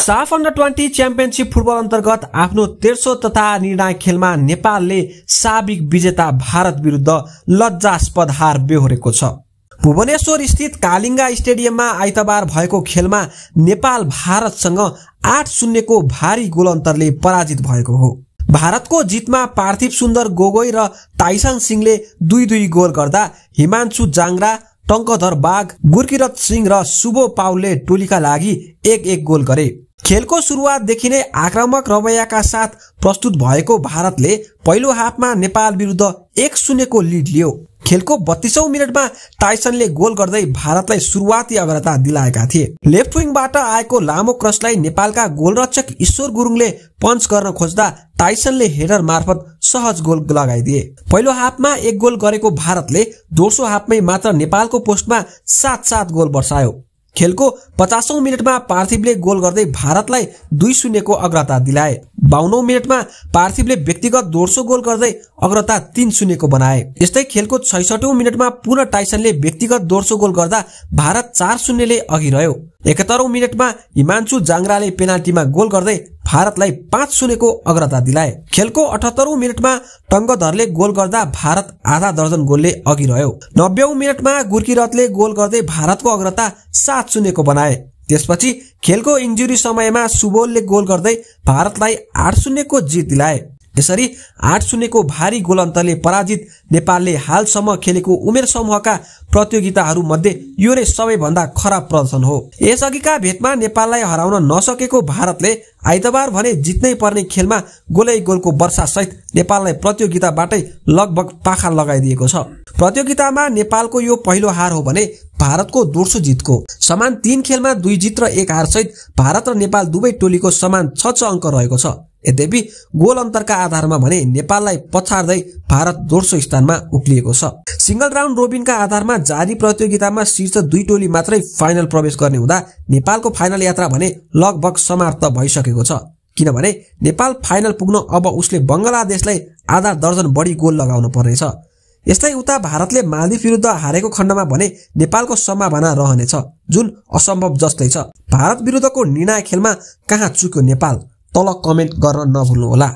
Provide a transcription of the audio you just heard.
साफ under twenty championship football अन्तर्गत आफ्नो तेर्सो तथा निर्णायक खेलमा नेपालले साबिक विजेता भारत विरुद्ध लज्जास्पद हार बेहोरेको छ भुवनेश्वर स्थित कालिङ्गा स्टेडियममा आइतबार भएको खेलमा नेपाल भारतसँग आठ शून्यको भारी गोल अन्तरले पराजित भएको हो भारतको जितमा पार्थिव सुन्दर गोगोई र ताइसान सिंहले दुई दुई गोल गर्दा हिमांशु जाङ्रा टङ्कधर बाघ गुर्किरत सिंह र सुबो पाउलले टोलीका लागि एक एक गोल गरे खेलको सुरुवातदेखि नै आक्रामक रवैयाका साथ प्रस्तुत भएको भारतले पहिलो हाफमा नेपाल विरुद्ध एक शून्यको लिड लियो खेलको बत्तीसौँ मिनटमा टाइसनले गोल गर्दै भारतलाई सुरुवाती अग्रता दिलाएका थिए लेफ्ट विङबाट आएको लामो क्रसलाई नेपालका गोलरक्षक ईश्वर गुरुङले पञ्च गर्न खोज्दा टाइसनले हेडर मार्फत सहज गोल लगाइदिए पहिलो हाफमा एक गोल गरेको भारतले दोस्रो हाफमै मात्र नेपालको पोस्टमा सात सात गोल वर्षायो खेलको पचासौं मिनटमा पार्थिवले गोल गर्दै भारतलाई दुई शून्यको अग्रता दिलाए बाहनौ मिनटमा पार्थिवले व्यक्तिगत दोस्रो गोल गर्दै अग्रता तीन शून्यको बनाए यस्तै खेलको छैसठौं मिनटमा पुनः टाइसनले व्यक्तिगत दोस्रो गोल गर्दा भारत चार शून्यले अघि रह्यो एकहत्तरौं मिनटमा हिमांशु जाङ्राले पेनाल्टीमा गोल गर्दै भारतलाई पाँच शून्यको अग्रता दिलाए खेलको अठहत्तरौं मिनटमा टङ्गधरले गोल गर्दा भारत आधा दर्जन गोलले अघि रह्यो नब्बेौं मिनटमा रथले गोल गर्दै भारतको अग्रता सात शून्यको बनाए त्यसपछि खेलको इन्जुरी समयमा सुबोलले गोल गर्दै भारतलाई आठ शून्यको जित दिलाए यसरी आठ शून्यको भारी गोल अन्तरले पराजित नेपालले हालसम्म खेलेको उमेर समूहका प्रतियोगिताहरूमध्ये यो नै सबैभन्दा खराब प्रदर्शन हो यसअघिका भेटमा नेपाललाई हराउन नसकेको भारतले आइतबार भने जित्नै पर्ने खेलमा गोलै गोलको वर्षा सहित नेपाललाई प्रतियोगिताबाटै लगभग पाखा लगाइदिएको छ प्रतियोगितामा नेपालको यो पहिलो हार हो भने भारतको दोस्रो जितको समान तीन खेलमा दुई जित र एक हार सहित भारत र नेपाल दुवै टोलीको समान छ छ अङ्क रहेको छ यद्यपि गोल अन्तरका आधारमा भने नेपाललाई पछार्दै भारत दोस्रो स्थानमा उक्लिएको छ सिङ्गल राउन्ड रोबिनका आधारमा जारी प्रतियोगितामा शीर्ष दुई टोली मात्रै फाइनल प्रवेश गर्ने हुँदा नेपालको फाइनल यात्रा भने लगभग समाप्त भइसकेको छ किनभने नेपाल फाइनल पुग्न अब उसले बङ्गलादेशलाई आधा दर्जन बढी गोल लगाउनु पर्नेछ यस्तै उता भारतले मालदीव विरुद्ध हारेको खण्डमा भने नेपालको सम्भावना रहनेछ जुन असम्भव जस्तै छ भारत विरुद्धको निर्णायक खेलमा कहाँ चुक्यो नेपाल तल कमेन्ट गर्न नभुल्नुहोला